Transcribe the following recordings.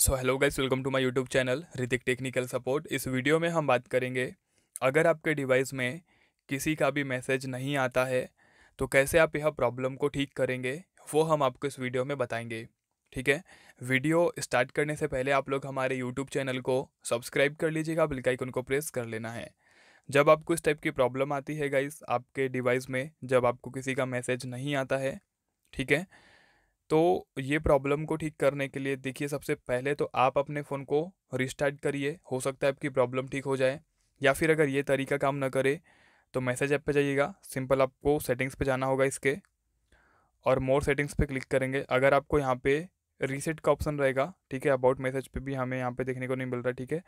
so hello guys welcome to my YouTube channel Hrithik technical support इस video में हम बात करेंगे अगर आपके डिवाइस में किसी का भी मैसेज नहीं आता है तो कैसे आप यह प्रॉब्लम को ठीक करेंगे वो हम आपको इस वीडियो में बताएंगे ठीक है वीडियो स्टार्ट करने से पहले आप लोग हमारे यूट्यूब चैनल को सब्सक्राइब कर लीजिएगा बिल्काइकन को प्रेस कर लेना है जब आपको इस टाइप की प्रॉब्लम आती है गाइस आपके डिवाइस में जब आपको किसी का मैसेज नहीं आता है ठीक है तो ये प्रॉब्लम को ठीक करने के लिए देखिए सबसे पहले तो आप अपने फ़ोन को रिस्टार्ट करिए हो सकता है आपकी प्रॉब्लम ठीक हो जाए या फिर अगर ये तरीका काम ना करे तो मैसेज ऐप पे जाइएगा सिंपल आपको सेटिंग्स पे जाना होगा इसके और मोर सेटिंग्स पे क्लिक करेंगे अगर आपको यहाँ पे रीसेट का ऑप्शन रहेगा ठीक है अबाउट मैसेज पे भी हमें यहाँ पे देखने को नहीं मिल रहा ठीक है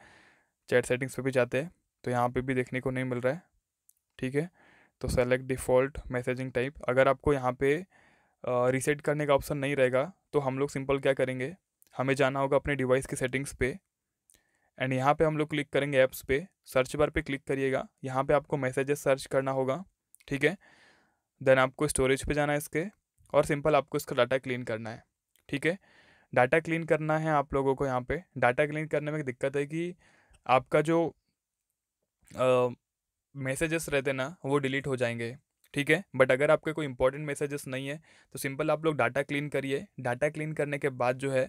चैट सेटिंग्स पे भी जाते हैं तो यहाँ पे भी देखने को नहीं मिल रहा है ठीक है तो सेलेक्ट डिफ़ॉल्ट मैसेजिंग टाइप अगर आपको यहाँ पर रीसेट करने का ऑप्शन नहीं रहेगा तो हम लोग सिंपल क्या करेंगे हमें जाना होगा अपने डिवाइस के सेटिंग्स पे एंड यहाँ पे हम लोग क्लिक करेंगे ऐप्स पे सर्च बार पे क्लिक करिएगा यहाँ पे आपको मैसेजेस सर्च करना होगा ठीक है देन आपको स्टोरेज पे जाना है इसके और सिंपल आपको इसका डाटा क्लीन करना है ठीक है डाटा क्लीन करना है आप लोगों को यहाँ पर डाटा क्लीन करने में दिक्कत है कि आपका जो मैसेजेस रहते ना वो डिलीट हो जाएंगे ठीक है बट अगर आपके कोई इंपॉर्टेंट मैसेजेस नहीं है तो सिंपल आप लोग डाटा क्लीन करिए डाटा क्लीन करने के बाद जो है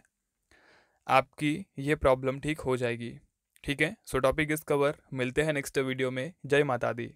आपकी ये प्रॉब्लम ठीक हो जाएगी ठीक है सो टॉपिक इज़ कवर मिलते हैं नेक्स्ट वीडियो में जय माता दी